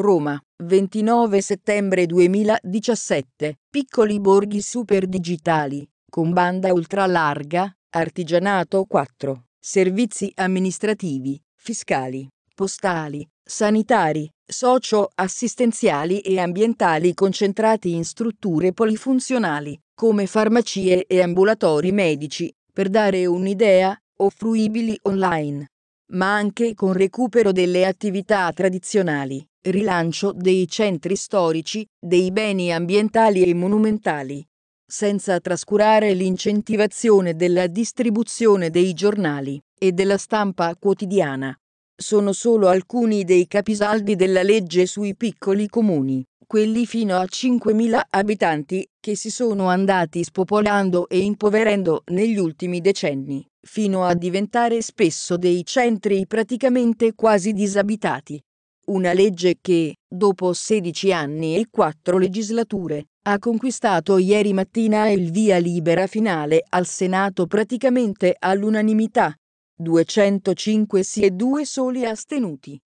Roma, 29 settembre 2017. Piccoli borghi super digitali, con banda ultralarga, artigianato 4, servizi amministrativi, fiscali, postali, sanitari, socio-assistenziali e ambientali concentrati in strutture polifunzionali, come farmacie e ambulatori medici, per dare un'idea, o fruibili online ma anche con recupero delle attività tradizionali, rilancio dei centri storici, dei beni ambientali e monumentali, senza trascurare l'incentivazione della distribuzione dei giornali e della stampa quotidiana. Sono solo alcuni dei capisaldi della legge sui piccoli comuni, quelli fino a 5.000 abitanti, che si sono andati spopolando e impoverendo negli ultimi decenni, fino a diventare spesso dei centri praticamente quasi disabitati una legge che, dopo 16 anni e 4 legislature, ha conquistato ieri mattina il via libera finale al Senato praticamente all'unanimità. 205 sì e 2 soli astenuti.